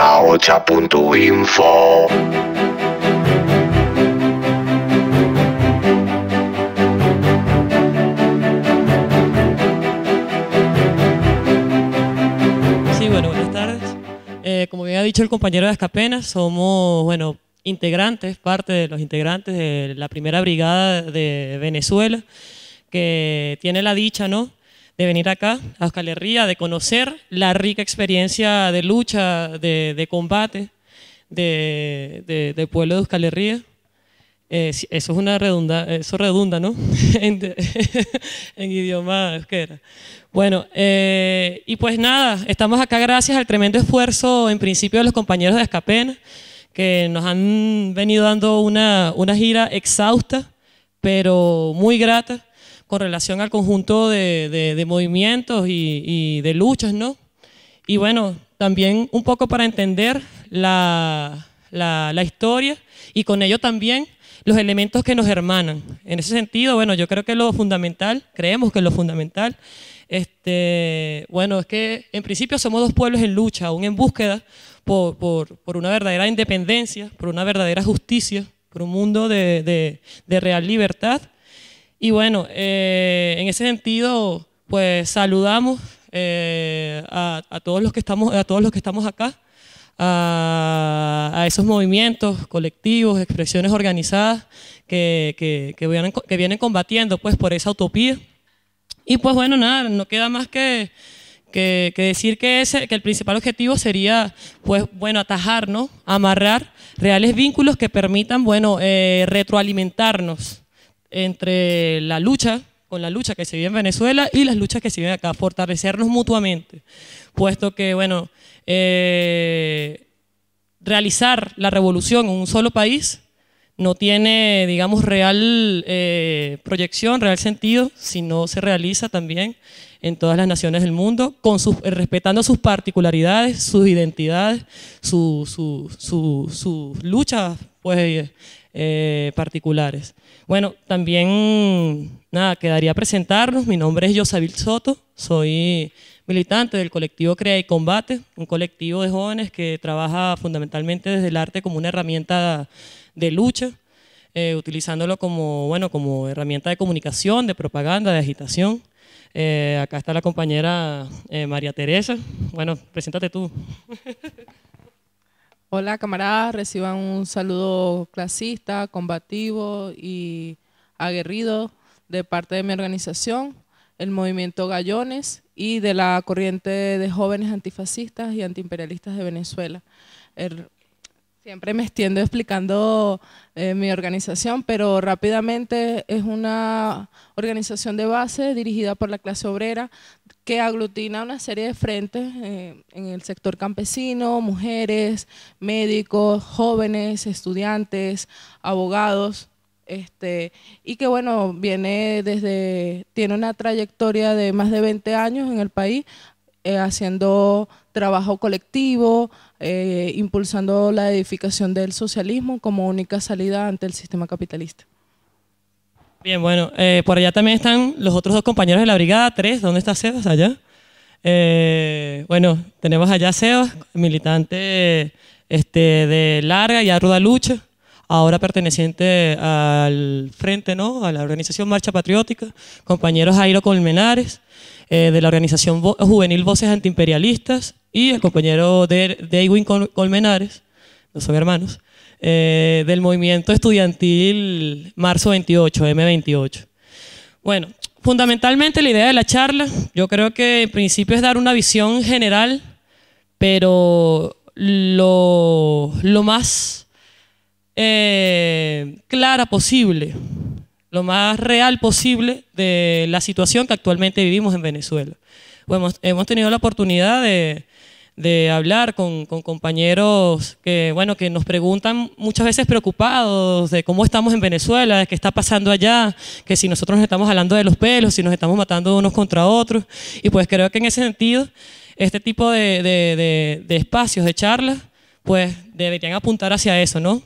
aocha.info. Sí, bueno, buenas tardes. Eh, como bien ha dicho el compañero de Escapenas, somos, bueno, integrantes, parte de los integrantes de la primera brigada de Venezuela, que tiene la dicha, ¿no? de venir acá a Euskal Herria, de conocer la rica experiencia de lucha, de, combate del de, pueblo de Euskal Herria. Eh, eso es una redunda, eso redunda, ¿no? en, idioma euskera. Bueno, eh, y pues nada, estamos acá gracias al tremendo esfuerzo, en principio, de los compañeros de Escapena, que nos han venido dando una, una gira exhausta, pero muy grata con relación al conjunto de, movimientos y, de luchas, ¿no? Y bueno, también un poco para entender la, historia y con ello también los elementos que nos hermanan. En ese sentido, bueno, yo creo que lo fundamental, creemos que lo fundamental, este, bueno, es que en principio somos dos pueblos en lucha, aún en búsqueda por, una verdadera independencia, por una verdadera justicia, por un mundo de, de real libertad. Y bueno, eh, en ese sentido, pues saludamos eh, a, todos los que estamos, a todos los que estamos acá, a, esos movimientos colectivos, expresiones organizadas que, que, vienen, que vienen combatiendo pues, por esa utopía. Y pues bueno, nada, no queda más que, que, decir que, ese, que el principal objetivo sería, pues, bueno, atajarnos, amarrar reales vínculos que permitan, bueno, eh, retroalimentarnos entre la lucha, con la lucha que se vive en Venezuela y las luchas que se viven acá, fortalecernos mutuamente, puesto que, bueno, eh, realizar la revolución en un solo país no tiene, digamos, real eh, proyección, real sentido, si no se realiza también en todas las naciones del mundo, eh, respetando sus particularidades, sus identidades, sus su, luchas pues, particulares. Bueno, también, nada, quedaría presentarnos. Mi nombre es Yosabil Soto, soy militante del colectivo Crea y Combate, un colectivo de jóvenes que trabaja fundamentalmente desde el arte como una herramienta de lucha, eh, utilizándolo como, bueno, como herramienta de comunicación, de propaganda, de agitación. Eh, acá está la compañera eh, María Teresa. Bueno, preséntate tú. Hola camaradas, reciban un saludo clasista, combativo y aguerrido de parte de mi organización, el Movimiento Gallones y de la corriente de jóvenes antifascistas y antiimperialistas de Venezuela. Siempre me extiendo explicando eh, mi organización, pero rápidamente es una organización de base dirigida por la clase obrera que aglutina una serie de frentes eh, en el sector campesino, mujeres, médicos, jóvenes, estudiantes, abogados, este, y que bueno, viene desde, tiene una trayectoria de más de 20 años en el país, eh, haciendo trabajo colectivo, eh, impulsando la edificación del socialismo como única salida ante el sistema capitalista. Bien, bueno, eh, por allá también están los otros dos compañeros de la brigada, tres, ¿dónde está Sebas allá? bueno, tenemos allá a Sebas, militante este, de larga y ardua lucha, ahora perteneciente al frente, ¿no? A la organización Marcha Patriótica, compañeros Jairo Colmenares, eh, de la organización juvenil Voces Antiimperialistas y el compañero de, de Colmenares, no son hermanos, eh, del movimiento estudiantil marzo 28, M28. Bueno, fundamentalmente la idea de la charla, yo creo que en principio es dar una visión general, pero lo, más eh, clara posible lo más real posible de la situación que actualmente vivimos en Venezuela. Bueno, hemos tenido la oportunidad de, hablar con, compañeros que, bueno, que nos preguntan muchas veces preocupados de cómo estamos en Venezuela, de qué está pasando allá, que si nosotros nos estamos hablando de los pelos, si nos estamos matando unos contra otros. Y pues creo que en ese sentido, este tipo de, de espacios, de charlas, pues deberían apuntar hacia eso, ¿no?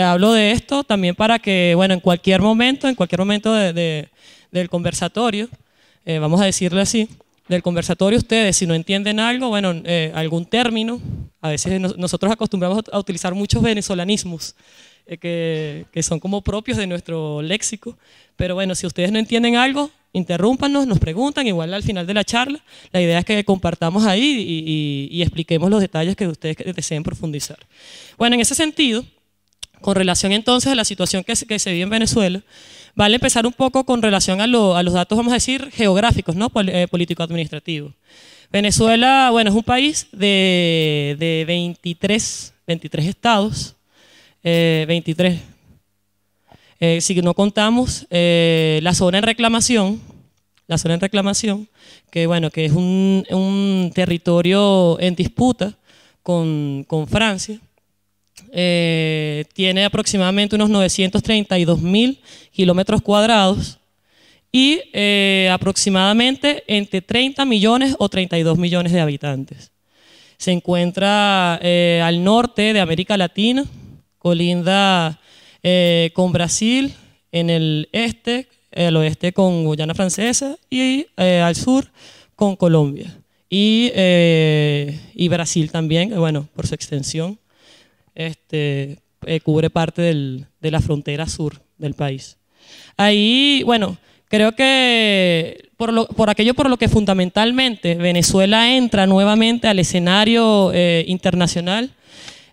hablo de esto también para que, bueno, en cualquier momento, en cualquier momento del conversatorio, eh, vamos a decirle así, del conversatorio ustedes, si no entienden algo, bueno, eh, algún término, a veces nosotros acostumbramos a utilizar muchos venezolanismos eh, que, son como propios de nuestro léxico, pero bueno, si ustedes no entienden algo, interrúmpanos, nos preguntan, igual al final de la charla, la idea es que compartamos ahí y expliquemos los detalles que ustedes deseen profundizar. Bueno, en ese sentido con relación entonces a la situación que se, vive en Venezuela, vale empezar un poco con relación a, los datos, vamos a decir, geográficos, ¿no? Eh, político-administrativos. Venezuela, bueno, es un país de, 23, 23 estados, 23, eh, eh, si no contamos la zona en reclamación, la zona en reclamación, que bueno, que es un, territorio en disputa con Francia, eh, tiene aproximadamente unos 932 mil kilómetros cuadrados y eh, aproximadamente entre 30 millones o 32 millones de habitantes. Se encuentra eh, al norte de América Latina, colinda con Brasil, en el este, al oeste con Guyana Francesa y al sur con Colombia. Y, y Brasil también, bueno, por su extensión este, eh, cubre parte del, de la frontera sur del país. Ahí, bueno, creo que por, lo, aquello por lo que fundamentalmente Venezuela entra nuevamente al escenario eh, internacional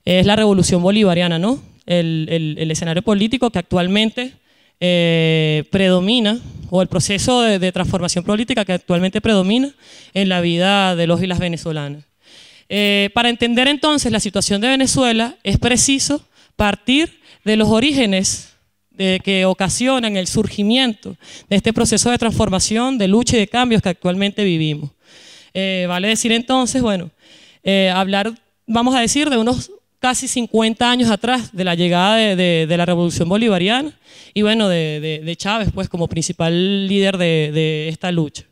es la revolución bolivariana, ¿no? El, escenario político que actualmente eh, predomina, o el proceso de, de transformación política que actualmente predomina en la vida de los y las venezolanas. Eh, para entender entonces la situación de Venezuela es preciso partir de los orígenes que ocasionan el surgimiento de este proceso de transformación, de lucha y de cambios que actualmente vivimos. Eh, vale decir entonces, bueno, eh, hablar, vamos a decir, de unos casi 50 años atrás de la llegada de, la Revolución Bolivariana y bueno, de, Chávez, pues como principal líder de esta lucha.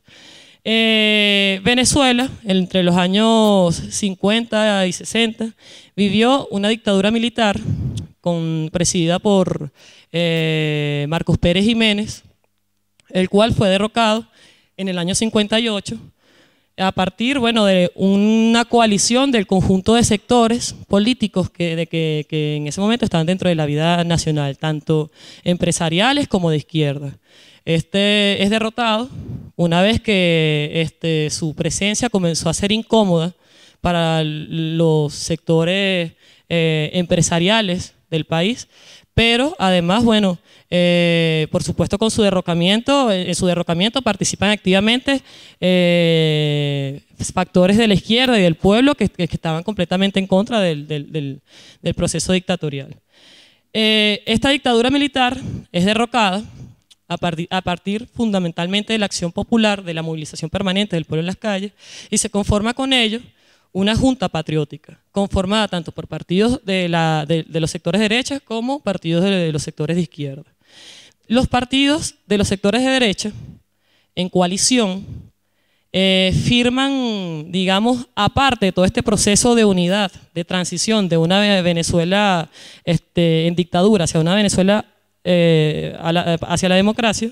Eh, Venezuela, entre los años 50 y 60, vivió una dictadura militar con, presidida por eh, Marcos Pérez Jiménez, el cual fue derrocado en el año 58 a partir bueno, de una coalición del conjunto de sectores políticos de que, que en ese momento estaban dentro de la vida nacional, tanto empresariales como de izquierda. Este es derrotado una vez que este, su presencia comenzó a ser incómoda para los sectores eh, empresariales del país, pero además, bueno, eh, por supuesto con su derrocamiento, eh, en su derrocamiento participan activamente factores de la izquierda y del pueblo que, estaban completamente en contra del proceso dictatorial. esta dictadura militar es derrocada a partir, fundamentalmente de la acción popular, de la movilización permanente del pueblo en las calles, y se conforma con ello una junta patriótica, conformada tanto por partidos de, los sectores de derecha como partidos de, los sectores de izquierda. Los partidos de los sectores de derecha, en coalición, eh, firman, digamos, aparte de todo este proceso de unidad, de transición de una Venezuela este, en dictadura hacia una Venezuela eh, eh, hacia la democracia,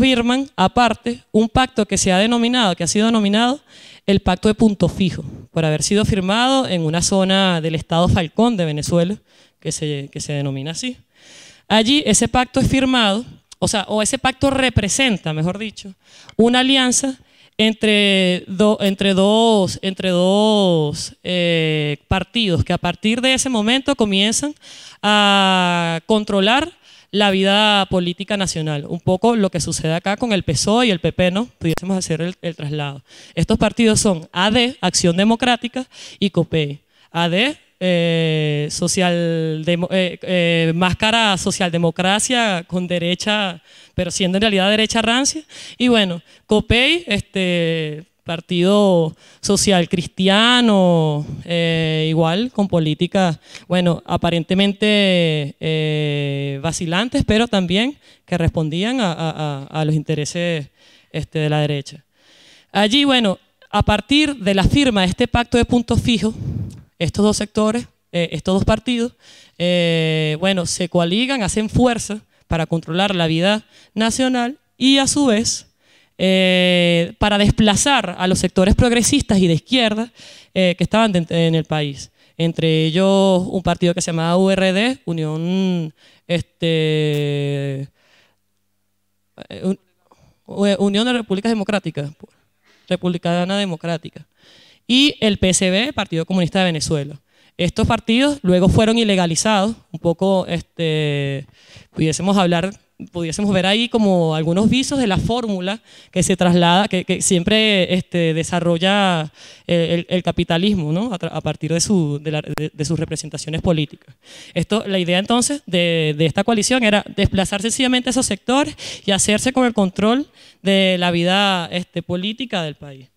firman aparte un pacto que se ha denominado, que ha sido denominado el Pacto de Punto Fijo, por haber sido firmado en una zona del Estado Falcón de Venezuela, que se, denomina así. Allí ese pacto es firmado, o sea, o ese pacto representa, mejor dicho, una alianza entre, entre dos, entre dos eh, partidos que a partir de ese momento comienzan a controlar la vida política nacional. Un poco lo que sucede acá con el PSOE y el PP, ¿no? Pudiésemos hacer el, traslado. Estos partidos son AD, Acción Democrática, y COPEI. AD, eh, social eh, eh, máscara socialdemocracia con derecha, pero siendo en realidad derecha rancia. Y bueno, COPEI, este partido social cristiano, eh, igual con políticas, bueno, aparentemente eh, vacilantes, pero también que respondían a, los intereses este, de la derecha. Allí, bueno, a partir de la firma de este pacto de puntos fijos, estos dos sectores, eh, estos dos partidos, bueno, se coaligan, hacen fuerza para controlar la vida nacional y a su vez eh, para desplazar a los sectores progresistas y de izquierda eh, que estaban en el país. Entre ellos un partido que se llamaba URD, Unión, este, eh, Unión de Repúblicas Democráticas, Republicana Democrática, y el PSB, Partido Comunista de Venezuela. Estos partidos luego fueron ilegalizados, un poco, este, pudiésemos hablar pudiésemos ver ahí como algunos visos de la fórmula que se traslada, que, siempre este, desarrolla eh, el, capitalismo ¿no? a, partir de, sus representaciones políticas. Esto, la idea entonces de, esta coalición era desplazar sencillamente esos sectores y hacerse con el control de la vida este, política del país.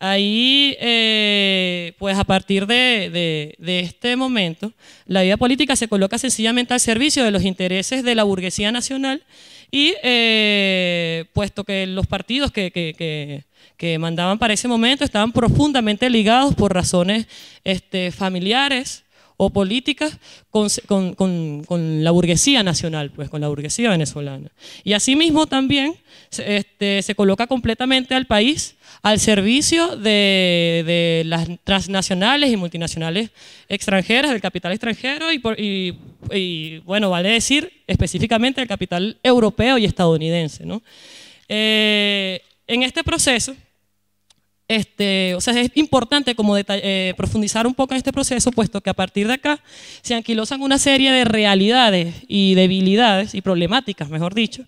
Ahí, eh, pues a partir de, este momento, la vida política se coloca sencillamente al servicio de los intereses de la burguesía nacional y eh, puesto que los partidos que, mandaban para ese momento estaban profundamente ligados por razones este, familiares o políticas con, la burguesía nacional, pues con la burguesía venezolana. Y asimismo también este, se coloca completamente al país al servicio de, las transnacionales y multinacionales extranjeras, del capital extranjero y, bueno, vale decir específicamente del capital europeo y estadounidense. Eh, en este proceso, este, o sea, es importante eh, profundizar un poco en este proceso, puesto que a partir de acá se anquilosan una serie de realidades y debilidades y problemáticas, mejor dicho,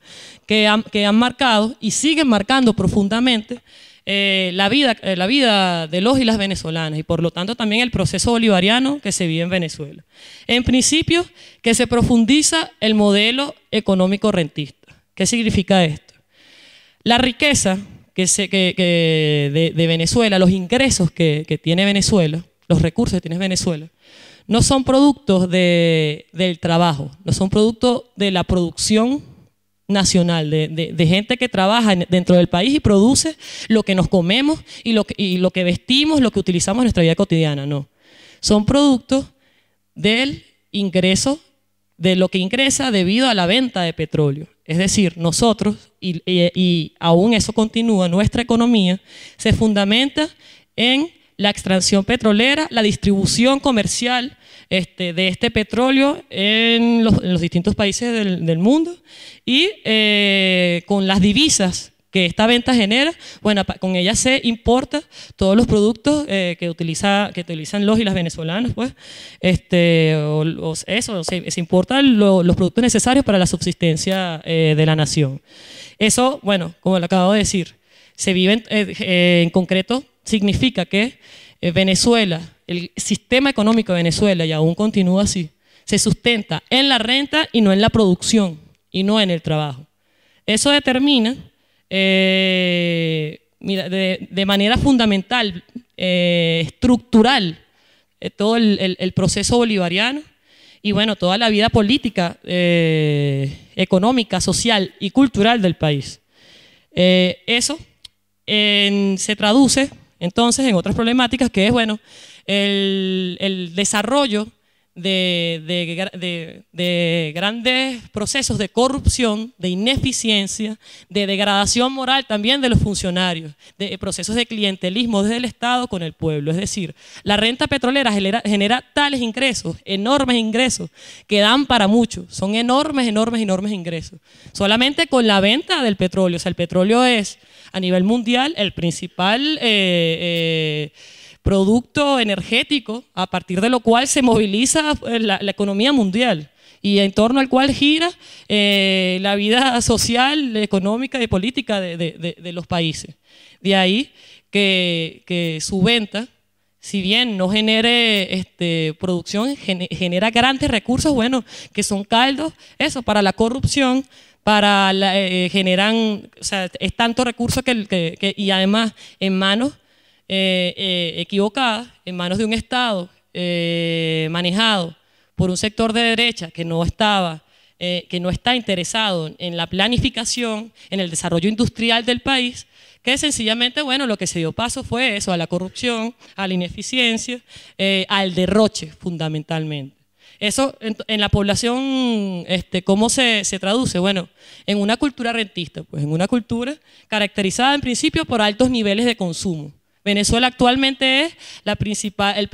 que han marcado y siguen marcando profundamente eh, la, vida, eh, la vida de los y las venezolanas y por lo tanto también el proceso bolivariano que se vive en Venezuela. En principio, que se profundiza el modelo económico rentista. ¿Qué significa esto? La riqueza que, se, que, de, Venezuela, los ingresos que, tiene Venezuela, los recursos que tiene Venezuela, no son productos del trabajo, no son productos de la producción nacional, de, gente que trabaja dentro del país y produce lo que nos comemos y lo que, lo que vestimos, lo que utilizamos en nuestra vida cotidiana, no. Son productos del ingreso, de lo que ingresa debido a la venta de petróleo. Es decir, nosotros, y, y aún eso continúa, nuestra economía se fundamenta en la extracción petrolera, la distribución comercial este, de este petróleo en los, distintos países del, mundo y eh, con las divisas que esta venta genera, bueno, con ellas se importa todos los productos eh, que, utiliza, que utilizan los y las venezolanas, pues, este, o, eso, se, importan los productos necesarios para la subsistencia eh, de la nación. Eso, bueno, como lo acabo de decir, se vive en concreto, significa que Venezuela el sistema económico de Venezuela, y aún continúa así, se sustenta en la renta y no en la producción y no en el trabajo. Eso determina eh, de, manera fundamental, eh, estructural, eh, todo el, proceso bolivariano y bueno, toda la vida política, económica, social y cultural del país. eso se traduce entonces en otras problemáticas que es, bueno, el, desarrollo de, grandes procesos de corrupción, de ineficiencia, de degradación moral también de los funcionarios, de procesos de clientelismo desde el Estado con el pueblo. Es decir, la renta petrolera genera, tales ingresos, enormes ingresos, que dan para mucho. Son enormes, enormes, enormes ingresos. Solamente con la venta del petróleo. O sea, el petróleo es a nivel mundial el principal... Eh, eh, producto energético a partir de lo cual se moviliza eh, la, economía mundial y en torno al cual gira eh, la vida social, económica y política de, los países. De ahí que, su venta, si bien no genere este, producción, genera grandes recursos, bueno, que son caldos, eso, para la corrupción, para la, eh, generan, o sea, es tanto recurso que, y además en manos eh, eh en manos de un Estado eh, manejado por un sector de derecha que no estaba, eh, que no está interesado en la planificación, en el desarrollo industrial del país, que sencillamente, bueno, lo que se dio paso fue eso, a la corrupción, a la ineficiencia, al derroche fundamentalmente. Eso en, en, la población, este, ¿cómo se, se, traduce? Bueno, en una cultura rentista, pues en una cultura caracterizada en principio por altos niveles de consumo. Venezuela actualmente es la principal, el,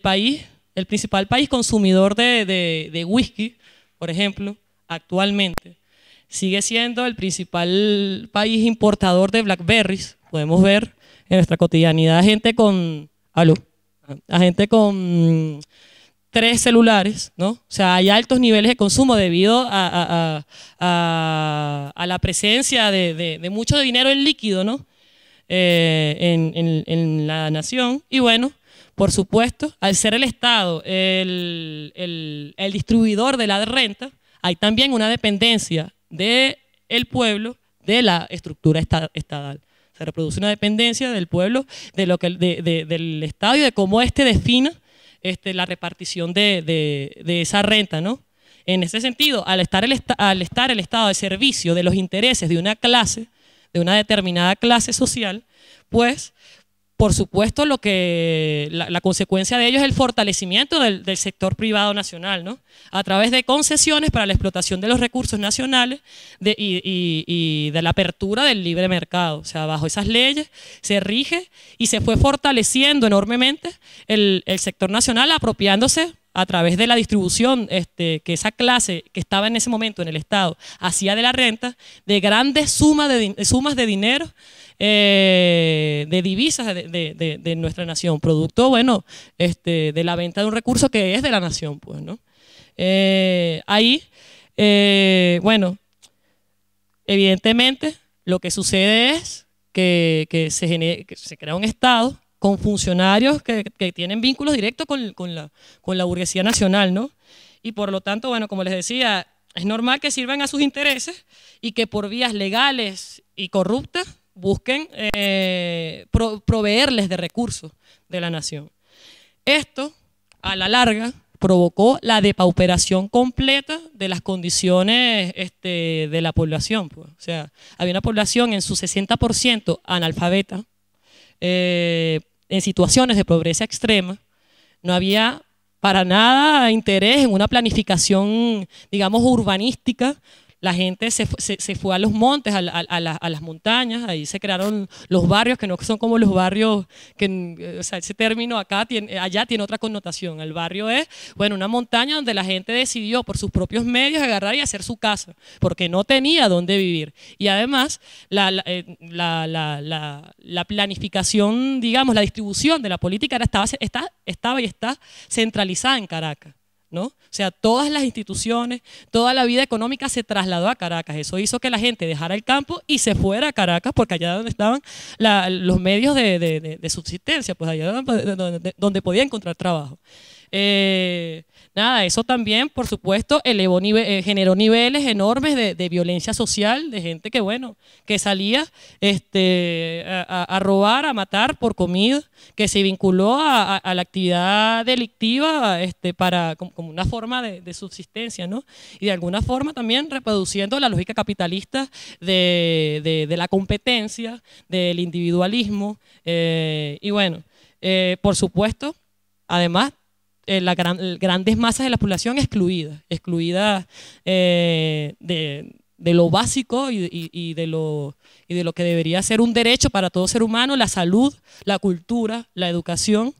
país, el principal país consumidor de, whisky, por ejemplo, actualmente. Sigue siendo el principal país importador de blackberries. Podemos ver en nuestra cotidianidad gente con, a gente con tres celulares, ¿no? O sea, hay altos niveles de consumo debido a, la presencia de, de, mucho dinero en líquido, ¿no? Eh, en, la nación. Y bueno, por supuesto, al ser el Estado el, distribuidor de la renta, hay también una dependencia del el pueblo de la estructura estatal. Se reproduce una dependencia del pueblo, de lo que, del Estado y de cómo éste defina este, la repartición de, esa renta, ¿no? En ese sentido, al estar, el, al estar el Estado al servicio de los intereses de una clase, de una determinada clase social, pues por supuesto lo que la, consecuencia de ello es el fortalecimiento del, sector privado nacional, ¿no? A través de concesiones para la explotación de los recursos nacionales y, de la apertura del libre mercado. O sea, bajo esas leyes se rige y se fue fortaleciendo enormemente el sector nacional apropiándose a través de la distribución este, que esa clase que estaba en ese momento en el Estado hacía de la renta, de grandes sumas de, sumas de dinero, eh, de divisas de, nuestra nación, producto, bueno, este, de la venta de un recurso que es de la nación, pues, ¿no? Eh, ahí, eh, bueno, evidentemente lo que sucede es se, que se crea un Estado con funcionarios que, tienen vínculos directos con, la, burguesía nacional, ¿no? Y por lo tanto, bueno, como les decía, es normal que sirvan a sus intereses y que por vías legales y corruptas busquen eh, proveerles de recursos de la nación. Esto, a la larga, provocó la depauperación completa de las condiciones este, de la población. Pues. O sea, había una población en su 60% analfabeta, eh, en situaciones de pobreza extrema, no había para nada interés en una planificación, digamos, urbanística la gente se, fue a los montes, a, las, montañas, ahí se crearon los barrios, que no son como los barrios, que, eh, ese término acá, tiene, eh, allá tiene otra connotación. El barrio es, bueno, una montaña donde la gente decidió por sus propios medios agarrar y hacer su casa, porque no tenía dónde vivir. Y además, la, eh, planificación, digamos, la distribución de la política era, estaba y está centralizada en Caracas. ¿no? O sea, todas las instituciones, toda la vida económica se trasladó a Caracas. Eso hizo que la gente dejara el campo y se fuera a Caracas, porque allá donde estaban los medios de, subsistencia, pues allá donde podía encontrar trabajo. Eh, nada, eso también, por supuesto, elevó eh, generó niveles enormes de, violencia social, de gente que, bueno, que salía este, a, robar, a matar por comida, que se vinculó a, la actividad delictiva este, para, como, una forma de, subsistencia, ¿no? Y de alguna forma también reproduciendo la lógica capitalista de, la competencia, del individualismo, eh, y bueno, por supuesto, además eh, las grandes masas de la población excluidas, excluidas eh, de, lo básico y, de lo, de lo que debería ser un derecho para todo ser humano, la salud, la cultura, la educación.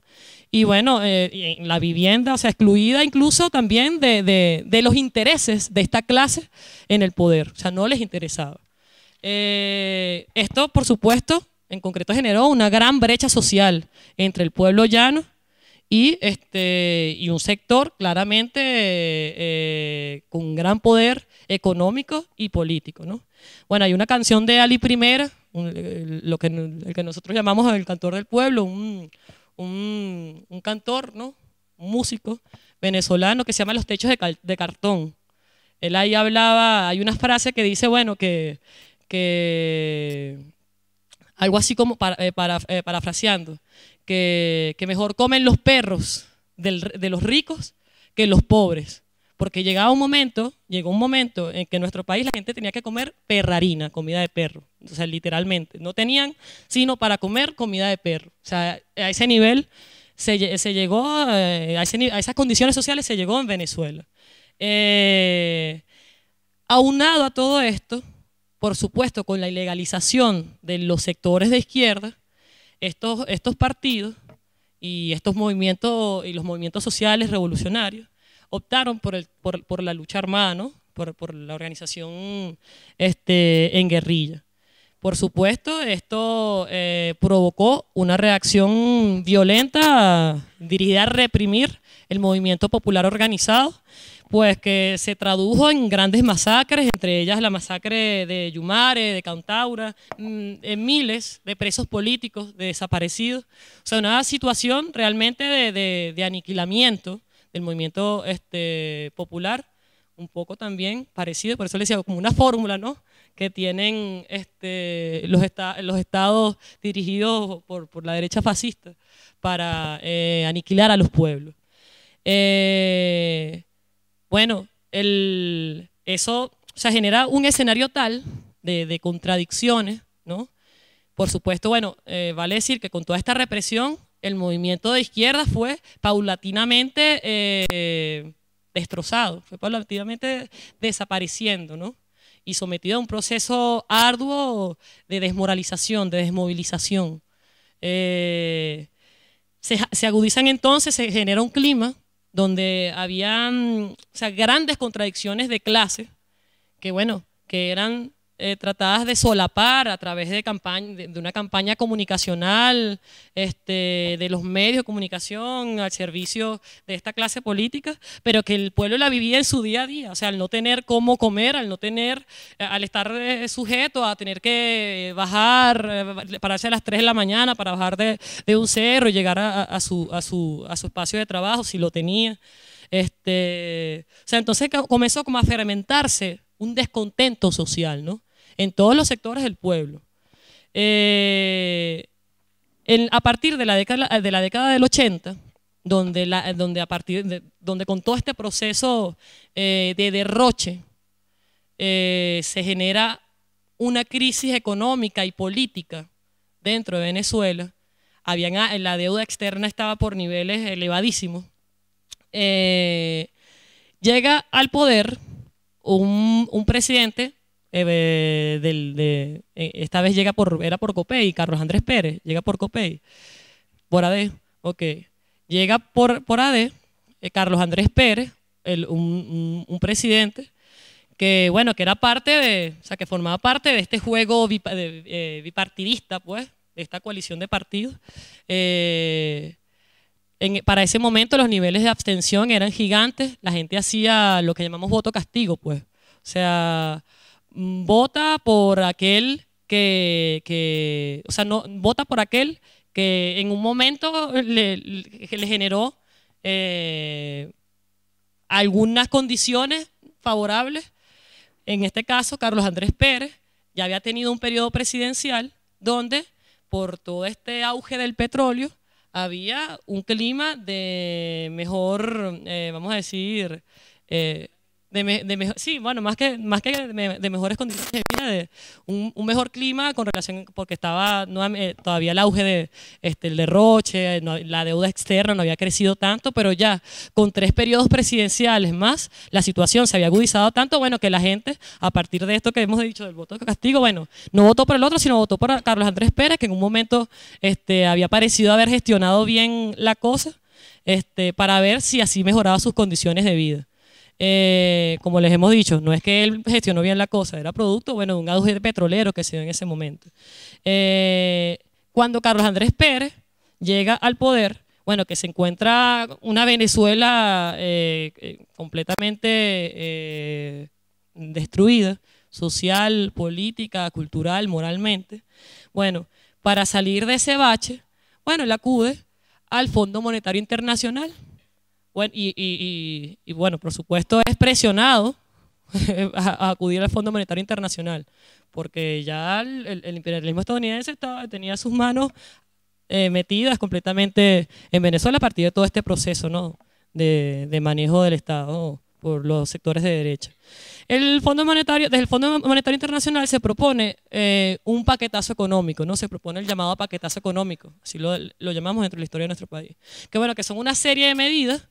Y bueno, eh, la vivienda, o sea, excluida incluso también de, de, los intereses de esta clase en el poder, o sea, no les interesaba. esto, por supuesto, en concreto generó una gran brecha social entre el pueblo llano y, este, y un sector claramente eh, con gran poder económico y político. Bueno, hay una canción de Ali Primera, lo que, el que nosotros llamamos el cantor del pueblo, un, cantor, ¿no? un músico venezolano que se llama Los Techos de, Cartón. Él ahí hablaba, hay una frase que dice, bueno, que, algo así como para, eh, eh, parafraseando, que, mejor comen los perros de los ricos que los pobres. Porque llegaba un momento, llegó un momento en que en nuestro país la gente tenía que comer perrarina, comida de perro. O sea, literalmente. No tenían sino para comer comida de perro. O sea, a ese nivel se, llegó, eh, a, a, esas condiciones sociales se llegó en Venezuela. Eh, aunado a todo esto, por supuesto, con la ilegalización de los sectores de izquierda, estos, estos partidos y estos movimientos y los movimientos sociales revolucionarios optaron por, el, por, la lucha armada, por, la organización este, en guerrilla. Por supuesto, esto eh, provocó una reacción violenta dirigida a reprimir el movimiento popular organizado, pues que se tradujo en grandes masacres, entre ellas la masacre de Yumare, de Cantaura, mm, en miles de presos políticos, de desaparecidos. O sea, una situación realmente de, aniquilamiento del movimiento este, popular, un poco también parecido, por eso le decía como una fórmula, ¿no? que tienen este, los, estados dirigidos por, la derecha fascista para eh, aniquilar a los pueblos. Eh, bueno, eso se genera un escenario tal de, contradicciones, ¿no? Por supuesto, bueno, eh, vale decir que con toda esta represión, el movimiento de izquierda fue paulatinamente eh, destrozado, fue paulatinamente desapareciendo, ¿no? Y sometido a un proceso arduo de desmoralización, de desmovilización. se agudizan entonces, se genera un clima donde había o sea, grandes contradicciones de clase, que bueno, que eran eh, tratadas de solapar a través de, una campaña comunicacional este, de los medios de comunicación al servicio de esta clase política, pero que el pueblo la vivía en su día a día, o sea, al no tener cómo comer, al no tener, eh, al estar eh, sujeto a tener que bajar, pararse a las 3 de la mañana para bajar de, un cerro y llegar a, su, espacio de trabajo, si lo tenía. Este, o sea, entonces comenzó como a fermentarse un descontento social, ¿no? en todos los sectores del pueblo. Eh, a partir de la, década, eh, del 80, donde, donde, a partir donde con todo este proceso eh, de derroche se genera una crisis económica y política dentro de Venezuela, habían, ah, la deuda externa estaba por niveles elevadísimos, llega al poder un, un presidente eh, de, eh, esta vez llega por, era por Copey, Carlos Andrés Pérez, llega por Copey, por AD, ok. Llega por, por AD eh, Carlos Andrés Pérez, un, presidente, que bueno, que era parte de, o sea, que formaba parte de este juego bipartidista, pues, de esta coalición de partidos. para ese momento los niveles de abstención eran gigantes, la gente hacía lo que llamamos voto castigo, pues. O sea, vota por aquel que, o sea, no, vota por aquel que en un momento le, generó eh, algunas condiciones favorables. En este caso, Carlos Andrés Pérez ya había tenido un periodo presidencial donde, por todo este auge del petróleo, había un clima de mejor, eh, vamos a decir, eh, de, de sí, bueno, más que, más que de, mejores condiciones de vida, de un, mejor clima con relación, porque estaba eh, todavía el auge de este, el derroche, eh, la deuda externa no había crecido tanto, pero ya con tres periodos presidenciales más, la situación se había agudizado tanto, bueno, que la gente, a partir de esto que hemos dicho del voto de castigo, bueno, no votó por el otro, sino votó por Carlos Andrés Pérez, que en un momento este, había parecido haber gestionado bien la cosa, este, para ver si así mejoraba sus condiciones de vida. Eh, como les hemos dicho, no es que él gestionó bien la cosa, era producto, bueno, de un auge petrolero que se dio en ese momento. Eh, cuando Carlos Andrés Pérez llega al poder, bueno, que se encuentra una Venezuela eh, completamente destruida, social, política, cultural, moralmente. Bueno, para salir de ese bache, bueno, él acude al Fondo Monetario Internacional, y, bueno, por supuesto es presionado a, acudir al Fondo Monetario Internacional, porque ya el, imperialismo estadounidense estaba, tenía sus manos eh, metidas completamente en Venezuela a partir de todo este proceso ¿no? de, manejo del Estado por los sectores de derecha. El Fondo Monetario, desde el Fondo Monetario Internacional se propone eh, un paquetazo económico, ¿no? Se propone el llamado paquetazo económico, así lo, lo, llamamos dentro de la historia de nuestro país. Que bueno, que son una serie de medidas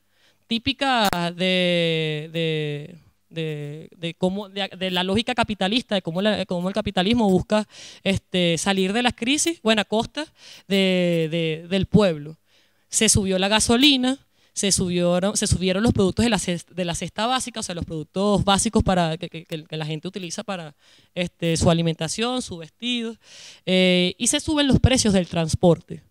típica de, de, la lógica capitalista, de cómo, el capitalismo busca este, salir de las crisis, bueno, a costa del pueblo. Se subió la gasolina, se subieron, se subieron los productos de la, cesta, básica, o sea, los productos básicos para, que, la gente utiliza para este, su alimentación, su vestido, eh, y se suben los precios del transporte.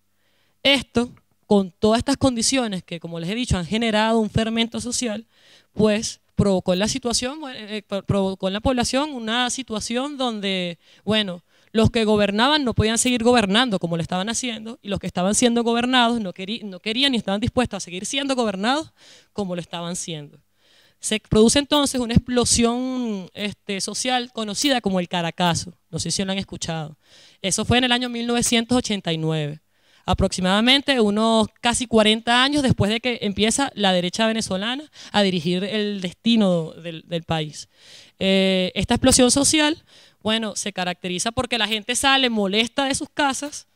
Esto con todas estas condiciones que, como les he dicho, han generado un fermento social, pues provocó en la situación, eh, eh, provocó en la población una situación donde, bueno, los que gobernaban no podían seguir gobernando como lo estaban haciendo y los que estaban siendo gobernados no, querían ni estaban dispuestos a seguir siendo gobernados como lo estaban siendo. Se produce entonces una explosión este, social conocida como el Caracazo. No sé si lo han escuchado. Eso fue en el año 1989 aproximadamente unos casi 40 años después de que empieza la derecha venezolana a dirigir el destino del, país. Eh, esta explosión social, bueno, se caracteriza porque la gente sale molesta de sus casas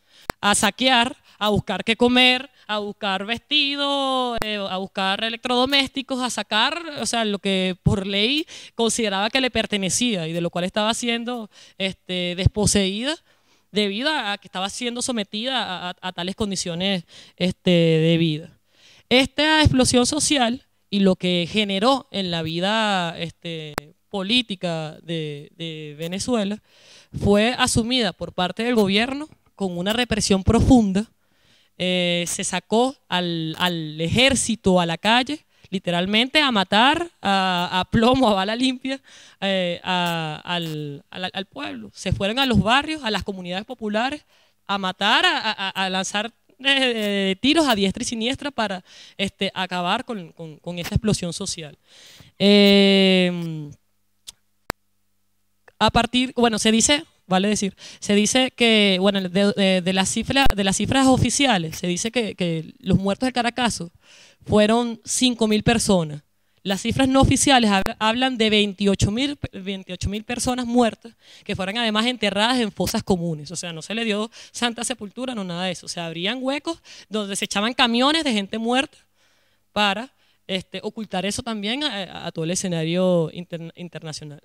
a saquear, a buscar qué comer, a buscar vestido, eh, a buscar electrodomésticos, a sacar, o sea, lo que por ley consideraba que le pertenecía y de lo cual estaba siendo este, desposeída debido a que estaba siendo sometida a, tales condiciones este, de vida. Esta explosión social y lo que generó en la vida este, política de, Venezuela fue asumida por parte del gobierno con una represión profunda. Eh, se sacó al, ejército a la calle literalmente a matar a, plomo, a bala limpia eh, al, pueblo. Se fueron a los barrios, a las comunidades populares, a matar, a, lanzar eh, eh, tiros a diestra y siniestra para este, acabar con, con, esa explosión social. a partir, bueno, se dice vale decir, se dice que, bueno, de, las, cifras, de las cifras oficiales, se dice que, los muertos de Caracas fueron 5.000 personas. Las cifras no oficiales hablan de 28.000 mil 28 personas muertas que fueran además enterradas en fosas comunes. O sea, no se le dio santa sepultura, no nada de eso. O se abrían huecos donde se echaban camiones de gente muerta para este, ocultar eso también a, todo el escenario internacional.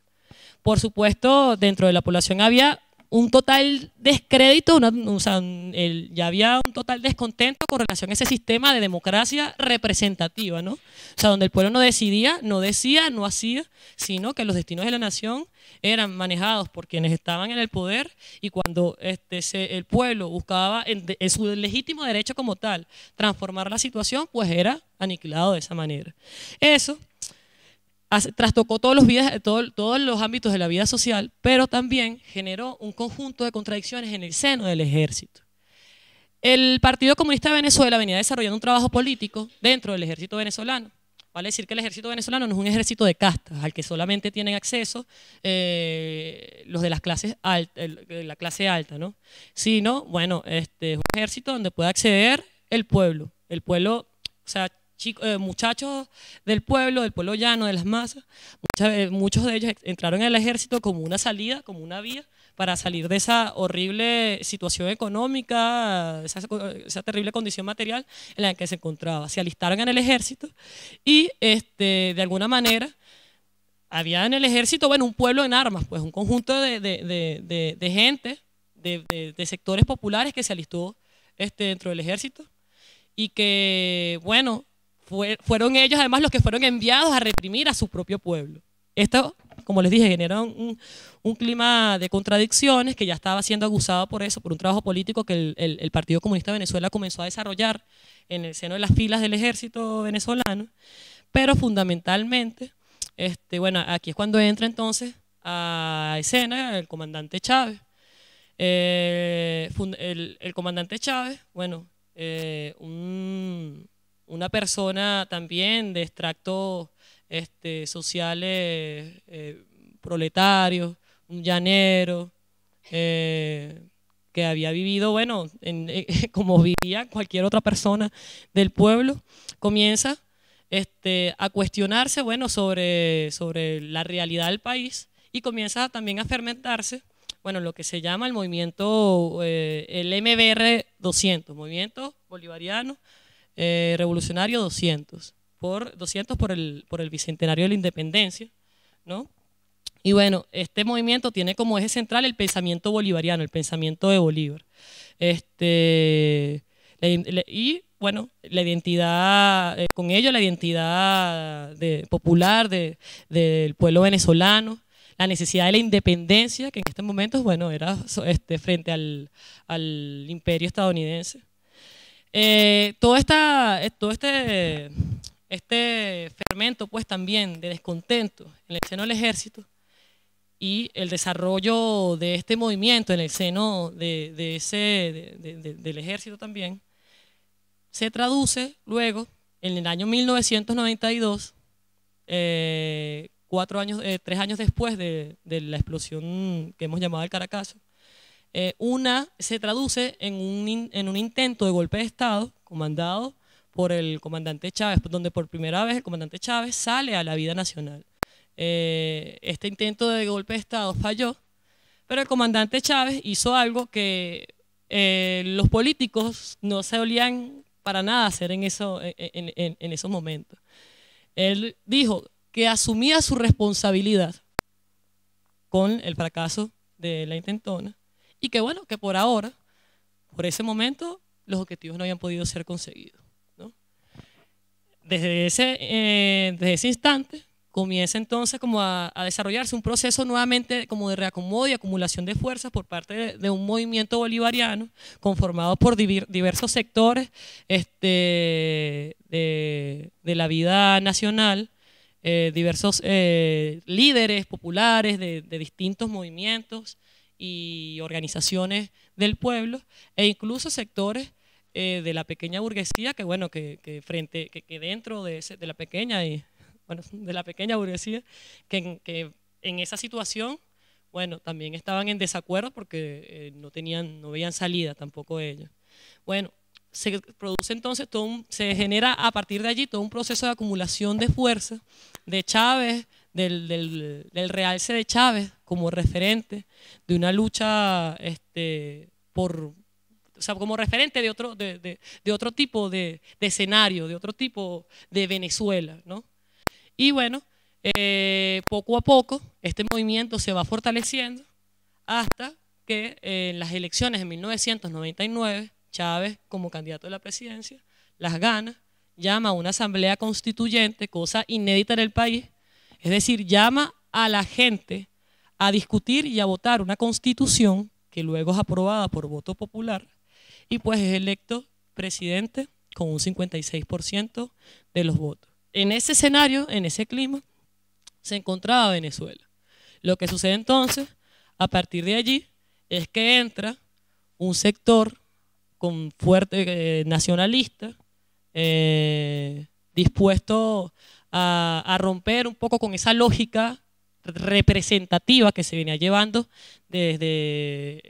Por supuesto, dentro de la población había un total descrédito, o sea, ya había un total descontento con relación a ese sistema de democracia representativa, ¿no? O sea, donde el pueblo no decidía, no decía, no hacía, sino que los destinos de la nación eran manejados por quienes estaban en el poder y cuando este, el pueblo buscaba en su legítimo derecho como tal transformar la situación, pues era aniquilado de esa manera. Eso trastocó todos los, eh, todos los ámbitos de la vida social, pero también generó un conjunto de contradicciones en el seno del ejército. El Partido Comunista de Venezuela venía desarrollando un trabajo político dentro del ejército venezolano. Vale decir que el ejército venezolano no es un ejército de castas, al que solamente tienen acceso eh, los de las clases la clase alta, ¿no? Sino, bueno, este, es un ejército donde puede acceder el pueblo. El pueblo, o sea, eh, muchachos del pueblo, del pueblo llano, de las masas, eh, muchos de ellos entraron al ejército como una salida, como una vía para salir de esa horrible situación económica, esa, terrible condición material en la que se encontraba. Se alistaron en el ejército y este, de alguna manera había en el ejército, bueno, un pueblo en armas, pues un conjunto de, gente, de, sectores populares que se alistó este, dentro del ejército y que, bueno, fueron ellos además los que fueron enviados a reprimir a su propio pueblo. Esto, como les dije, generó un, clima de contradicciones que ya estaba siendo abusado por eso, por un trabajo político que el, Partido Comunista de Venezuela comenzó a desarrollar en el seno de las filas del ejército venezolano, pero fundamentalmente, este, bueno, aquí es cuando entra entonces a escena el comandante Chávez. Eh, el, comandante Chávez, bueno, eh, un una persona también de extractos este, sociales eh, proletarios, un llanero, eh, que había vivido, bueno, eh, como vivía cualquier otra persona del pueblo, comienza este, a cuestionarse, sobre, sobre la realidad del país y comienza también a fermentarse, bueno, lo que se llama el movimiento, el MBR 200, Movimiento Bolivariano eh, revolucionario 200, por 200 por el, por el bicentenario de la independencia, ¿no? Y bueno, este movimiento tiene como eje central el pensamiento bolivariano, el pensamiento de Bolívar. Este, y bueno, la identidad, eh, con ello la identidad de, popular de, del pueblo venezolano, la necesidad de la independencia, que en este momento, bueno, era este, frente al imperio estadounidense. Eh, todo, esta, eh, todo este, este fermento, pues también de descontento en el seno del ejército y el desarrollo de este movimiento en el seno de, de ese, del ejército también, se traduce luego en el año 1992, eh, cuatro años, tres años después de, la explosión que hemos llamado el Caracazo, eh, una se traduce en un, intento de golpe de Estado comandado por el comandante Chávez, donde por primera vez el comandante Chávez sale a la vida nacional. Eh, este intento de golpe de Estado falló, pero el comandante Chávez hizo algo que eh, los políticos no se olían para nada hacer en, eso, en, en esos momentos. Él dijo que asumía su responsabilidad con el fracaso de la intentona y que bueno, que por ahora, por ese momento, los objetivos no habían podido ser conseguidos. Desde, ese, eh, desde ese instante comienza entonces como a, desarrollarse un proceso nuevamente como de reacomodo y acumulación de fuerzas por parte de, un movimiento bolivariano conformado por diversos sectores este, de, la vida nacional, eh, diversos eh, líderes populares de, de distintos movimientos, y organizaciones del pueblo e incluso sectores eh, de la pequeña burguesía que bueno que, frente que, dentro de, la pequeña y bueno de la pequeña burguesía que, en esa situación bueno también estaban en desacuerdo porque eh, no tenían no veían salida tampoco ellos bueno se produce entonces todo se genera a partir de allí todo un proceso de acumulación de fuerza de Chávez del, realce de Chávez como referente de una lucha este, por, o sea, como referente de otro, de, otro tipo de, escenario, de otro tipo de Venezuela. ¿no? Y bueno, eh, poco a poco este movimiento se va fortaleciendo hasta que eh, en las elecciones de 1999, Chávez, como candidato de la presidencia, las gana, llama a una asamblea constituyente, cosa inédita en el país, es decir, llama a la gente a discutir y a votar una constitución que luego es aprobada por voto popular y pues es electo presidente con un 56% de los votos. En ese escenario, en ese clima, se encontraba Venezuela. Lo que sucede entonces, a partir de allí, es que entra un sector con fuerte eh, nacionalista, eh, dispuesto a, romper un poco con esa lógica representativa que se venía llevando desde,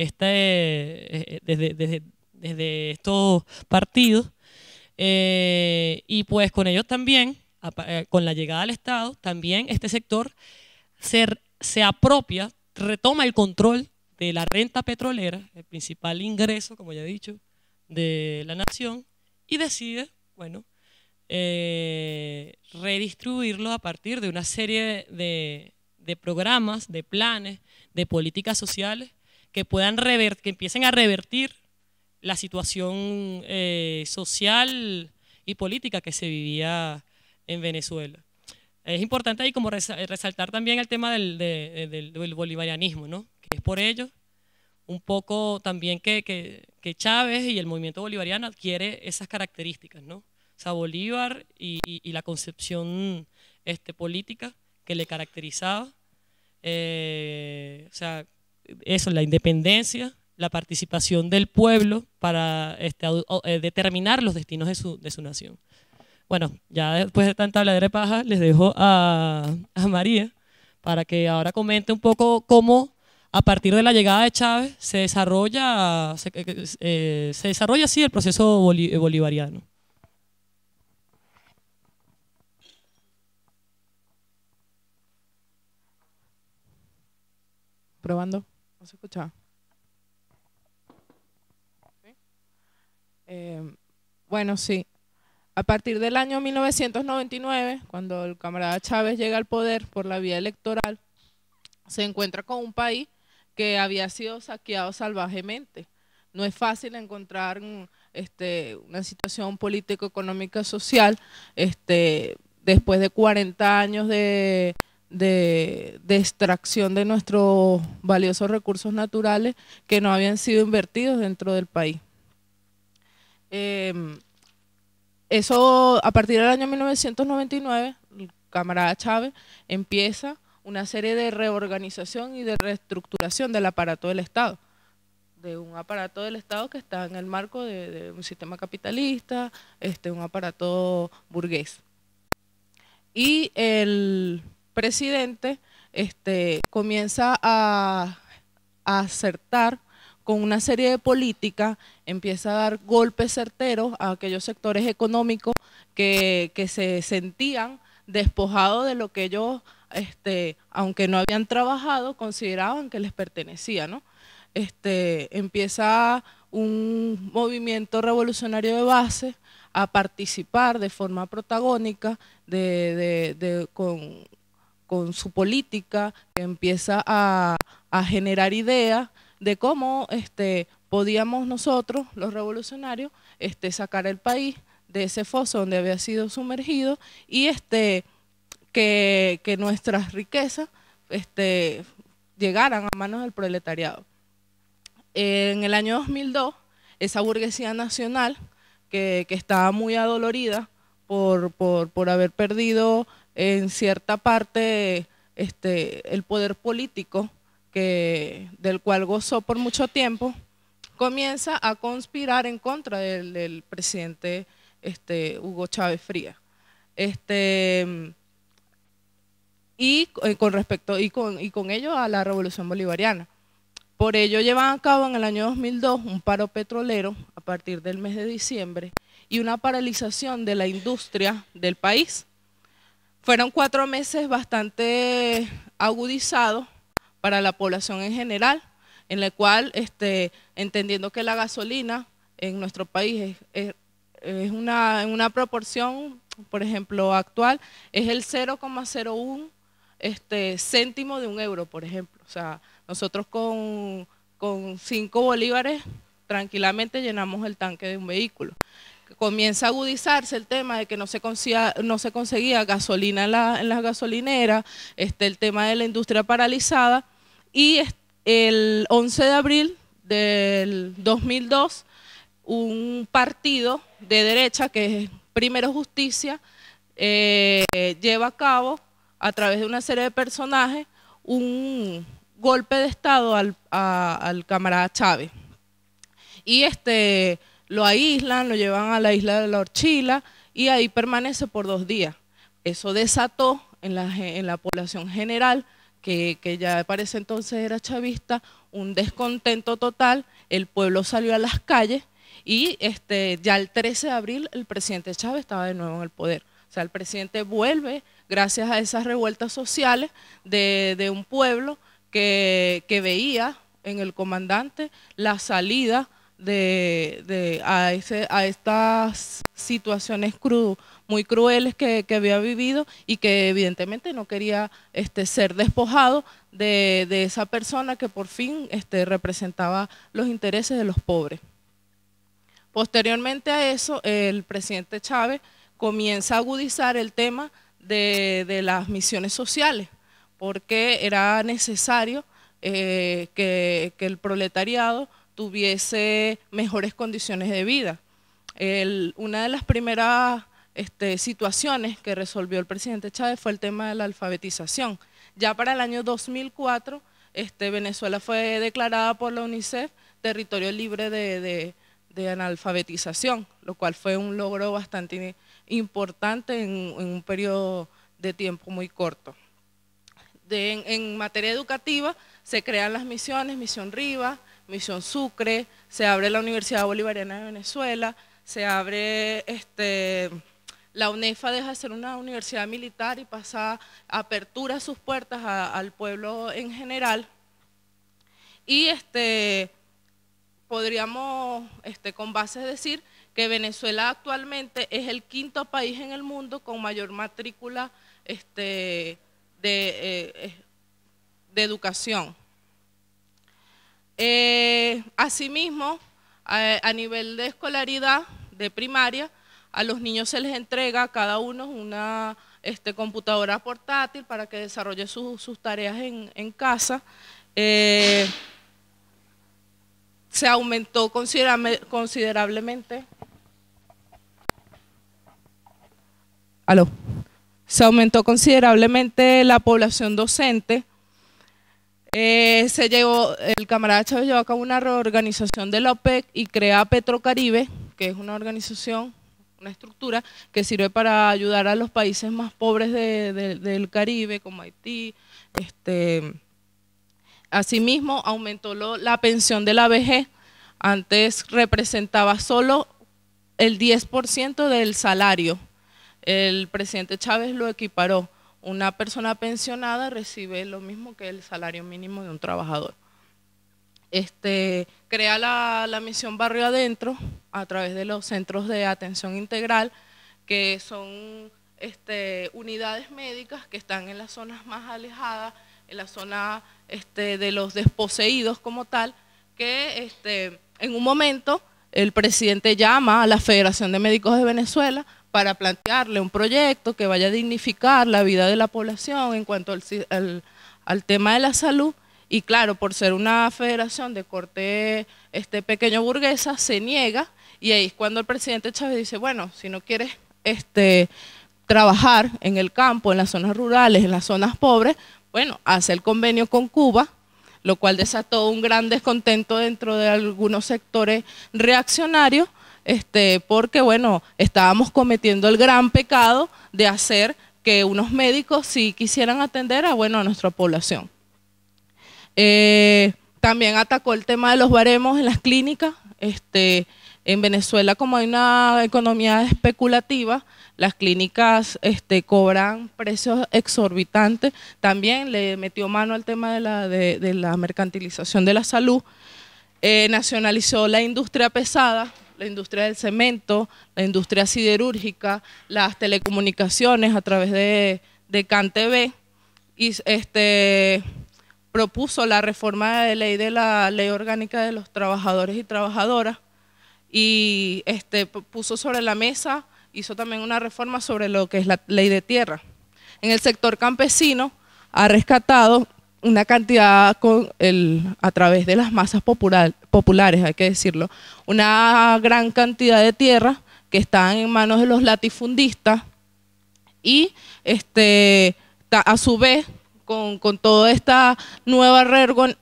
este, desde, estos partidos. y pues con ellos también, con la llegada al Estado, también este sector se, se apropia, retoma el control de la renta petrolera, el principal ingreso, como ya he dicho, de la nación, y decide, bueno, eh, redistribuirlo a partir de una serie de, programas, de planes, de políticas sociales que puedan que empiecen a revertir la situación eh, social y política que se vivía en Venezuela. Es importante ahí como resaltar también el tema del, bolivarianismo, ¿no? que es por ello un poco también que, que, que Chávez y el movimiento bolivariano adquiere esas características, ¿no? o sea, Bolívar y, la concepción este, política que le caracterizaba. Eh, o sea, eso, la independencia, la participación del pueblo para este, eh, determinar los destinos de su, nación. Bueno, ya después de tanta habladera de paja, les dejo a, María para que ahora comente un poco cómo a partir de la llegada de Chávez se desarrolla, se, eh, desarrolla así el proceso bolivariano. probando. No se eh, bueno, sí. A partir del año 1999, cuando el camarada Chávez llega al poder por la vía electoral, se encuentra con un país que había sido saqueado salvajemente. No es fácil encontrar mm, este, una situación político, económica, social, este, después de 40 años de, de, extracción de nuestros valiosos recursos naturales que no habían sido invertidos dentro del país. Eh, eso, a partir del año 1999, el camarada Chávez empieza una serie de reorganización y de reestructuración del aparato del Estado de un aparato del Estado que está en el marco de, de un sistema capitalista, este, un aparato burgués. Y el presidente este, comienza a, acertar con una serie de políticas, empieza a dar golpes certeros a aquellos sectores económicos que, se sentían despojados de lo que ellos, este, aunque no habían trabajado, consideraban que les pertenecía. ¿no? Este, empieza un movimiento revolucionario de base a participar de forma protagónica de, con con su política, que empieza a, generar ideas de cómo este, podíamos nosotros, los revolucionarios, este, sacar el país de ese foso donde había sido sumergido y este, que, nuestras riquezas este, llegaran a manos del proletariado. En el año 2002, esa burguesía nacional, que, estaba muy adolorida por haber perdido en cierta parte este, el poder político que, del cual gozó por mucho tiempo, comienza a conspirar en contra del, presidente este, Hugo Chávez Fría. Este, eh, y con respecto y con ello a la revolución bolivariana. Por ello llevan a cabo en el año 2002 un paro petrolero a partir del mes de diciembre y una paralización de la industria del país fueron cuatro meses bastante agudizados para la población en general, en la cual, este, entendiendo que la gasolina en nuestro país es, una, en una proporción, por ejemplo, actual, es el 0,01 este, céntimo de un euro, por ejemplo. O sea, nosotros con, con cinco bolívares tranquilamente llenamos el tanque de un vehículo comienza a agudizarse el tema de que no se conseguía, gasolina en, las gasolineras, este, el tema de la industria paralizada y el 11 de abril del 2002 un partido de derecha que es Primero Justicia eh, lleva a cabo a través de una serie de personajes un golpe de Estado al, al camarada Chávez. Y este, lo aíslan, lo llevan a la isla de la Orchila y ahí permanece por dos días. Eso desató en la, en la población general, que, que ya parece entonces era chavista, un descontento total. El pueblo salió a las calles y este, ya el 13 de abril el presidente Chávez estaba de nuevo en el poder. O sea, el presidente vuelve gracias a esas revueltas sociales de, un pueblo que, que veía en el comandante la salida de, a, estas situaciones muy crueles que, había vivido y que evidentemente no quería este, ser despojado de, esa persona que por fin este, representaba los intereses de los pobres. Posteriormente a eso, el presidente Chávez comienza a agudizar el tema de, las misiones sociales, porque era necesario eh, que el proletariado tuviese mejores condiciones de vida. una de las primeras este, situaciones que resolvió el presidente Chávez fue el tema de la alfabetización. Ya para el año 2004, este, Venezuela fue declarada por la UNICEF territorio libre de, analfabetización, lo cual fue un logro bastante importante en, un periodo de tiempo muy corto. en, en, materia educativa se crean las misiones, Misión Rivas, Misión Sucre, se abre la Universidad Bolivariana de Venezuela, se abre este, la UNEFA deja de ser una universidad militar y pasa, apertura sus puertas al pueblo en general. Y este, podríamos este, con base decir que Venezuela actualmente es el quinto país en el mundo con mayor matrícula este, eh, eh, de educación. Eh, asimismo, a, nivel de escolaridad, de primaria, a los niños se les entrega a cada uno una este, computadora portátil para que desarrolle sus tareas en, casa. Eh, se aumentó considerablemente. Se aumentó considerablemente la población docente. Eh, se llevó, el camarada Chávez llevó a cabo una reorganización de la OPEC y crea Petrocaribe, que es una organización, una estructura que sirve para ayudar a los países más pobres del Caribe, como Haití. Este, asimismo, aumentó la pensión de la VG, Antes representaba solo el 10% del salario. El presidente Chávez lo equiparó una persona pensionada recibe lo mismo que el salario mínimo de un trabajador. Este, crea la, misión Barrio Adentro a través de los centros de atención integral, que son este, unidades médicas que están en las zonas más alejadas, en la zona este, de los desposeídos como tal, que este, en un momento el presidente llama a la Federación de Médicos de Venezuela para plantearle un proyecto que vaya a dignificar la vida de la población en cuanto al, tema de la salud. Y claro, por ser una federación de corte este, pequeño burguesa, se niega y ahí es cuando el presidente Chávez dice, bueno, si no quieres este, trabajar en el campo, en las zonas rurales, en las zonas pobres, bueno, hace el convenio con Cuba, lo cual desató un gran descontento dentro de algunos sectores reaccionarios este, porque bueno, estábamos cometiendo el gran pecado de hacer que unos médicos sí quisieran atender a, bueno, a nuestra población. Eh, también atacó el tema de los baremos en las clínicas. Este, en Venezuela, como hay una economía especulativa, las clínicas este, cobran precios exorbitantes. También le metió mano al tema de la, mercantilización de la salud. Eh, nacionalizó la industria pesada, la industria del cemento, la industria siderúrgica, las telecomunicaciones a través de, de CanTV y este, propuso la reforma de ley de la ley orgánica de los trabajadores y trabajadoras y este, puso sobre la mesa, hizo también una reforma sobre lo que es la ley de tierra. En el sector campesino ha rescatado una cantidad con el, a través de las masas populares, populares, hay que decirlo, una gran cantidad de tierra que estaban en manos de los latifundistas y este, a su vez con, toda esta nueva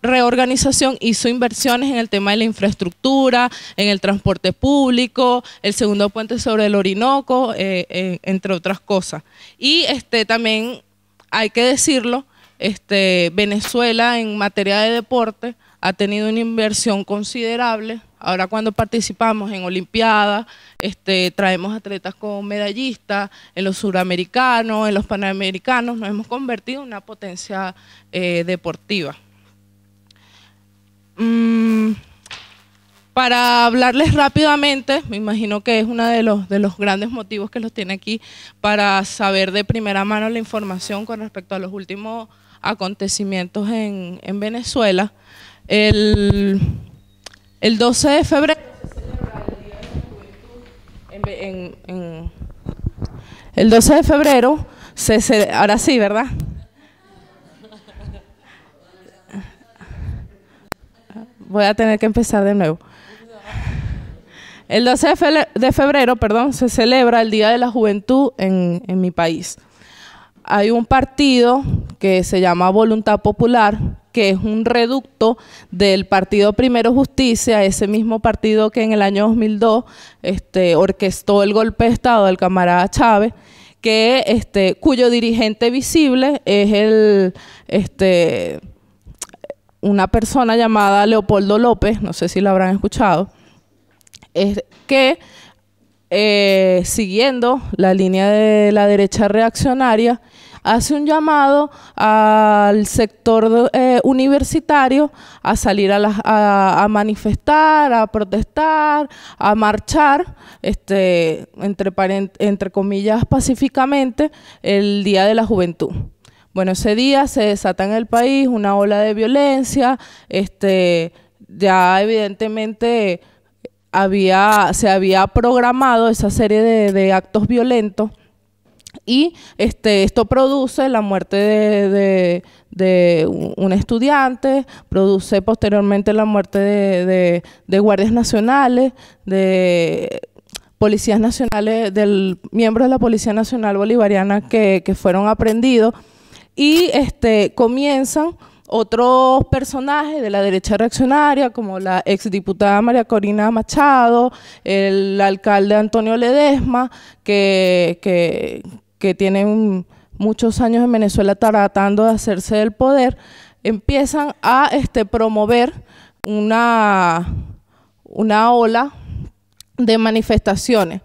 reorganización hizo inversiones en el tema de la infraestructura, en el transporte público, el segundo puente sobre el Orinoco, eh, eh, entre otras cosas. Y este, también hay que decirlo, este, Venezuela en materia de deporte ha tenido una inversión considerable. Ahora cuando participamos en Olimpiadas, este, traemos atletas como medallistas, en los suramericanos, en los panamericanos, nos hemos convertido en una potencia eh, deportiva. Mm, para hablarles rápidamente, me imagino que es uno de los, de los grandes motivos que los tiene aquí para saber de primera mano la información con respecto a los últimos acontecimientos en, en Venezuela. El, el 12 de febrero el de En, el 12 de febrero, se, se, ahora sí, ¿verdad? Voy a tener que empezar de nuevo. El 12 de febrero, de febrero perdón, se celebra el Día de la Juventud en, en mi país. Hay un partido que se llama Voluntad Popular, que es un reducto del partido Primero Justicia, ese mismo partido que en el año 2002 este, orquestó el golpe de Estado del camarada Chávez que este, cuyo dirigente visible es el este, una persona llamada Leopoldo López, no sé si lo habrán escuchado, es que eh, siguiendo la línea de la derecha reaccionaria hace un llamado al sector eh, universitario a salir a, manifestar, a protestar, a marchar, este, entre, comillas pacíficamente, el Día de la Juventud. Bueno, ese día se desata en el país una ola de violencia, este, ya evidentemente había, se había programado esa serie de actos violentos y este, esto produce la muerte de, un estudiante, produce posteriormente la muerte de, guardias nacionales, de policías nacionales, del miembros de la Policía Nacional Bolivariana que, fueron aprendidos y este, comienzan otros personajes de la derecha reaccionaria, como la exdiputada María Corina Machado, el alcalde Antonio Ledesma, que, que, que tienen muchos años en Venezuela tratando de hacerse del poder, empiezan a este, promover una, una ola de manifestaciones.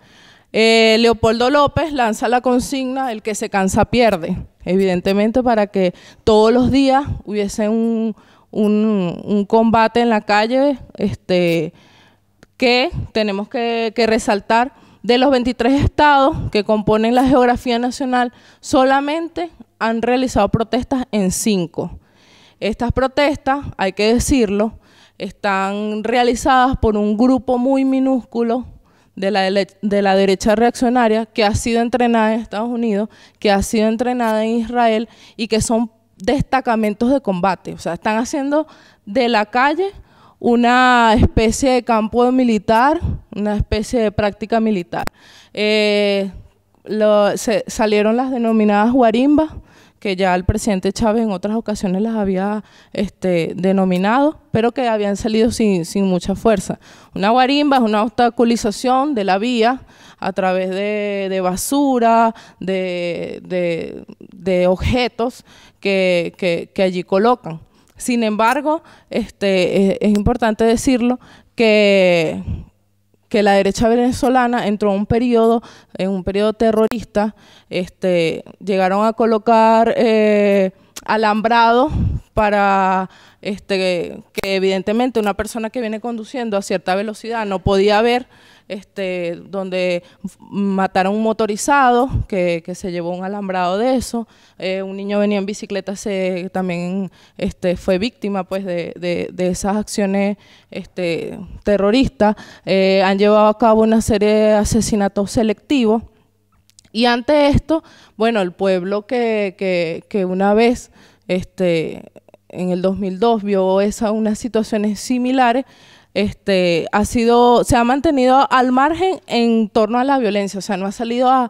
Eh, Leopoldo López lanza la consigna, el que se cansa pierde, evidentemente para que todos los días hubiese un, combate en la calle este, que tenemos que resaltar de los 23 estados que componen la geografía nacional, solamente han realizado protestas en cinco. Estas protestas, hay que decirlo, están realizadas por un grupo muy minúsculo de la, de la derecha reaccionaria que ha sido entrenada en Estados Unidos, que ha sido entrenada en Israel y que son destacamentos de combate. O sea, están haciendo de la calle una especie de campo militar, una especie de práctica militar. Eh, salieron las denominadas guarimbas, que ya el presidente Chávez en otras ocasiones las había este, denominado, pero que habían salido sin, mucha fuerza. Una guarimba es una obstaculización de la vía a través de, basura, de, objetos que allí colocan. Sin embargo, este, es, importante decirlo que que la derecha venezolana entró en un periodo, en un periodo terrorista, este, llegaron a colocar eh, alambrados para este, que evidentemente una persona que viene conduciendo a cierta velocidad no podía ver este, donde mataron un motorizado que, se llevó un alambrado de eso. Eh, un niño venía en bicicleta, se, también este, fue víctima pues, de, esas acciones este, terroristas. Eh, han llevado a cabo una serie de asesinatos selectivos. Y ante esto, bueno, el pueblo que, una vez este, en el 2002 vio esa unas situaciones similares, este, ha sido, se ha mantenido al margen en torno a la violencia, o sea, no ha salido a,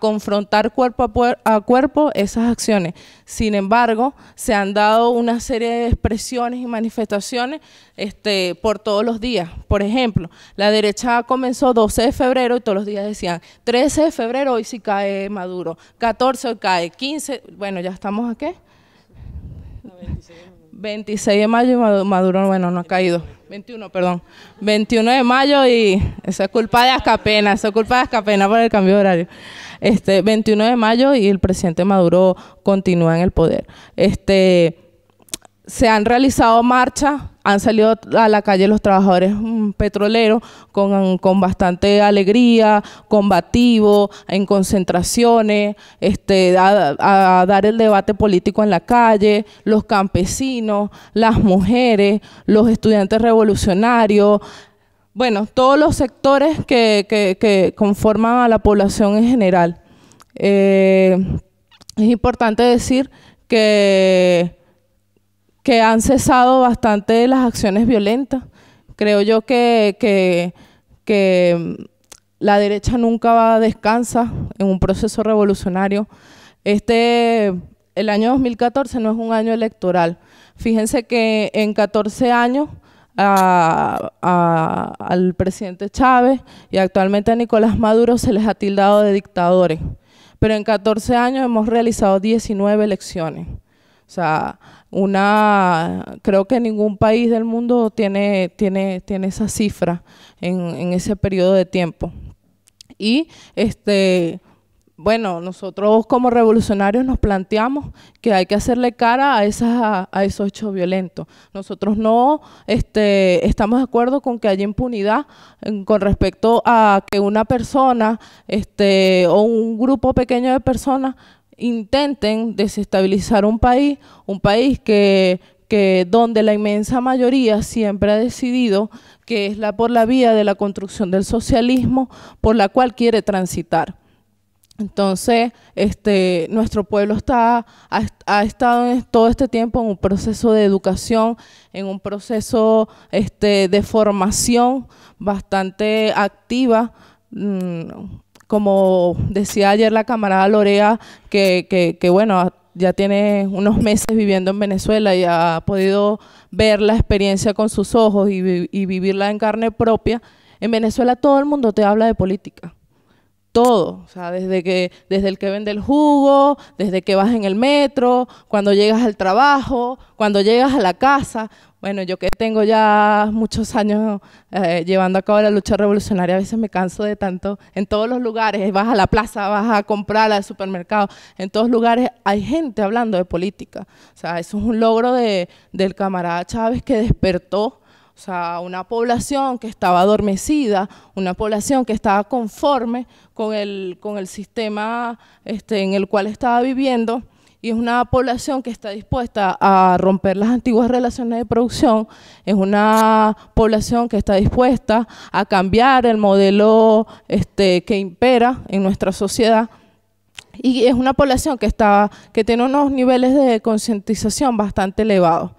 confrontar cuerpo a, cuerpo esas acciones. Sin embargo, se han dado una serie de expresiones y manifestaciones este, por todos los días. Por ejemplo, la derecha comenzó 12 de febrero y todos los días decían 13 de febrero hoy sí cae Maduro, 14 hoy cae, 15, bueno, ya estamos aquí. 26 de mayo y Maduro, bueno, no ha caído. 21, perdón. 21 de mayo y eso es culpa de Ascapena, eso es culpa de Ascapena por el cambio de horario. Este, 21 de mayo y el presidente Maduro continúa en el poder. Este, se han realizado marchas, han salido a la calle los trabajadores mm, petroleros con, bastante alegría, combativo, en concentraciones, este, a, dar el debate político en la calle, los campesinos, las mujeres, los estudiantes revolucionarios, bueno, todos los sectores que, conforman a la población en general. Eh, es importante decir que que han cesado bastante las acciones violentas. Creo yo que, mm, la derecha nunca va a descansa en un proceso revolucionario. Este, el año 2014 no es un año electoral. Fíjense que en 14 años al presidente Chávez y actualmente a Nicolás Maduro se les ha tildado de dictadores. Pero en 14 años hemos realizado 19 elecciones. O sea, una creo que ningún país del mundo tiene, tiene, tiene esa cifra en, ese periodo de tiempo. Y este bueno, nosotros como revolucionarios nos planteamos que hay que hacerle cara a, esas, a esos hechos violentos. Nosotros no este, estamos de acuerdo con que haya impunidad con respecto a que una persona este, o un grupo pequeño de personas intenten desestabilizar un país, un país que, donde la inmensa mayoría siempre ha decidido que es la por la vía de la construcción del socialismo por la cual quiere transitar. Entonces, este, nuestro pueblo está, ha, estado todo este tiempo en un proceso de educación, en un proceso este, de formación bastante activa, mm, como decía ayer la camarada Lorea, que, bueno, ya tiene unos meses viviendo en Venezuela y ha podido ver la experiencia con sus ojos y vivirla en carne propia, en Venezuela todo el mundo te habla de política todo, o sea, desde que desde el que vende el jugo, desde que vas en el metro, cuando llegas al trabajo, cuando llegas a la casa. Bueno, yo que tengo ya muchos años eh, llevando a cabo la lucha revolucionaria, a veces me canso de tanto. En todos los lugares, vas a la plaza, vas a comprar al supermercado, en todos lugares hay gente hablando de política. O sea, eso es un logro del camarada Chávez que despertó o sea, una población que estaba adormecida, una población que estaba conforme con el, con el sistema este, en el cual estaba viviendo, y es una población que está dispuesta a romper las antiguas relaciones de producción, es una población que está dispuesta a cambiar el modelo este, que impera en nuestra sociedad y es una población que, está, que tiene unos niveles de concientización bastante elevados.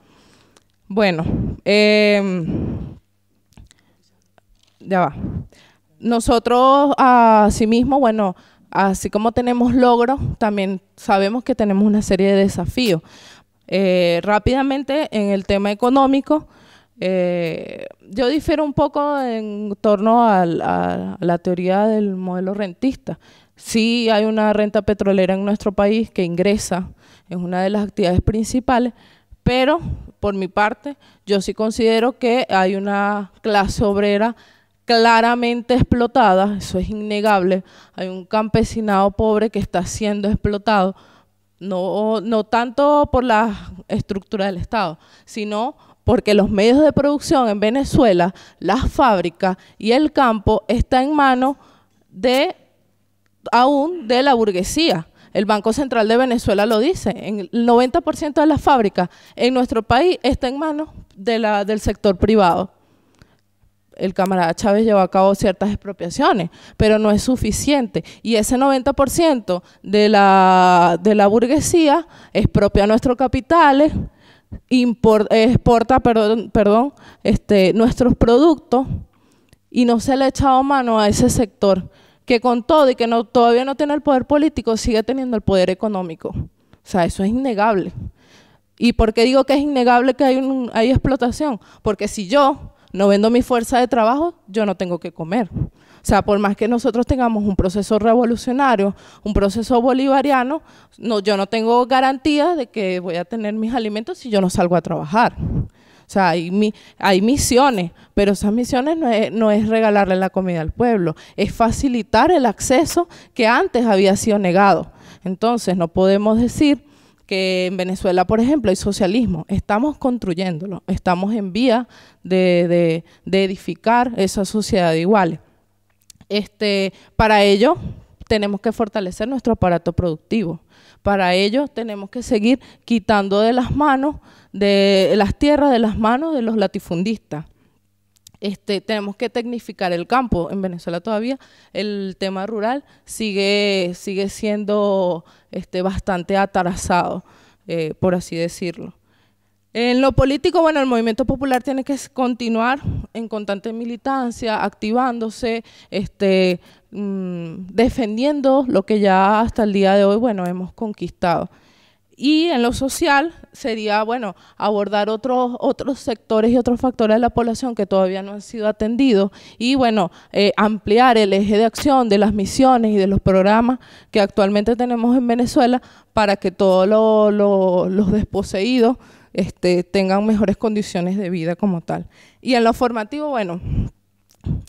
Bueno, em, ya va. Nosotros, asimismo, bueno, así como tenemos logros, también sabemos que tenemos una serie de desafíos. Eh, rápidamente, en el tema económico, eh, yo difiero un poco en torno a, la teoría del modelo rentista. Sí hay una renta petrolera en nuestro país que ingresa, es una de las actividades principales, pero por mi parte, yo sí considero que hay una clase obrera claramente explotada, eso es innegable, hay un campesinado pobre que está siendo explotado, no, no tanto por la estructura del Estado, sino porque los medios de producción en Venezuela, las fábricas y el campo están en manos de aún de la burguesía. El Banco Central de Venezuela lo dice, el 90% de las fábricas en nuestro país está en manos del sector privado. El camarada Chávez llevó a cabo ciertas expropiaciones, pero no es suficiente. Y ese 90% de la, de la burguesía expropia nuestros capitales, importa exporta este, nuestros productos y no se le ha echado mano a ese sector que con todo y que no, todavía no tiene el poder político, sigue teniendo el poder económico. O sea, eso es innegable. ¿Y por qué digo que es innegable que hay, explotación? Porque si yo no vendo mi fuerza de trabajo, yo no tengo que comer. O sea, por más que nosotros tengamos un proceso revolucionario, un proceso bolivariano, yo no tengo garantía de que voy a tener mis alimentos si yo no salgo a trabajar. O sea, hay, hay misiones, pero esas misiones no es, regalarle la comida al pueblo, es facilitar el acceso que antes había sido negado. Entonces, no podemos decir que en Venezuela, por ejemplo, hay socialismo. Estamos construyéndolo, estamos en vía de, de edificar esa sociedad igual. Este, para ello, tenemos que fortalecer nuestro aparato productivo. Para ello tenemos que seguir quitando de las manos, de las tierras, de las manos de los latifundistas. Este, tenemos que tecnificar el campo. En Venezuela todavía el tema rural sigue, sigue siendo este, bastante atarazado, eh, por así decirlo. En lo político, bueno, el movimiento popular tiene que continuar en constante militancia, activándose, este, Mm, defendiendo lo que ya hasta el día de hoy, bueno, hemos conquistado. Y en lo social sería, bueno, abordar otros, otros sectores y otros factores de la población que todavía no han sido atendidos y, bueno, eh, ampliar el eje de acción de las misiones y de los programas que actualmente tenemos en Venezuela para que todos los desposeídos este, tengan mejores condiciones de vida como tal. Y en lo formativo, bueno,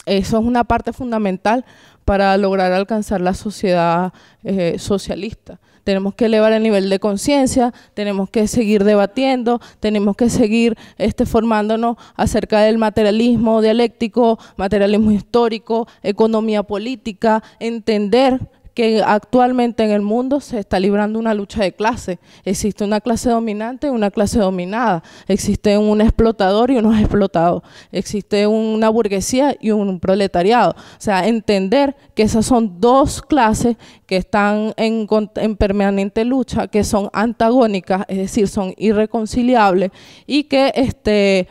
eso es una parte fundamental para lograr alcanzar la sociedad eh, socialista. Tenemos que elevar el nivel de conciencia, tenemos que seguir debatiendo, tenemos que seguir este, formándonos acerca del materialismo dialéctico, materialismo histórico, economía política, entender que actualmente en el mundo se está librando una lucha de clases, Existe una clase dominante y una clase dominada. Existe un explotador y unos explotados. Existe una burguesía y un proletariado. O sea, entender que esas son dos clases que están en, en permanente lucha, que son antagónicas, es decir, son irreconciliables y que este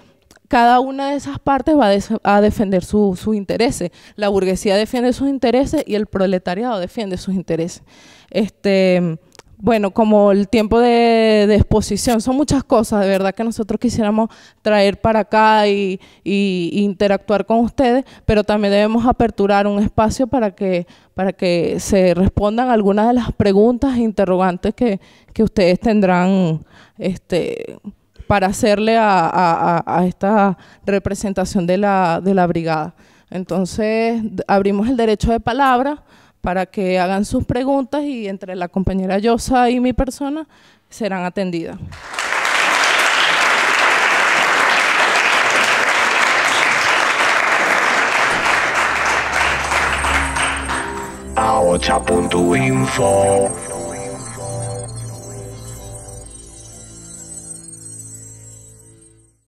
cada una de esas partes va a, defender sus intereses. La burguesía defiende sus intereses y el proletariado defiende sus intereses. Este, bueno, como el tiempo de, exposición, son muchas cosas, de verdad que nosotros quisiéramos traer para acá y, interactuar con ustedes, pero también debemos aperturar un espacio para que, para que se respondan algunas de las preguntas e interrogantes que, ustedes tendrán este, para hacerle a, esta representación de la, brigada. Entonces, abrimos el derecho de palabra para que hagan sus preguntas y entre la compañera Yosa y mi persona serán atendidas.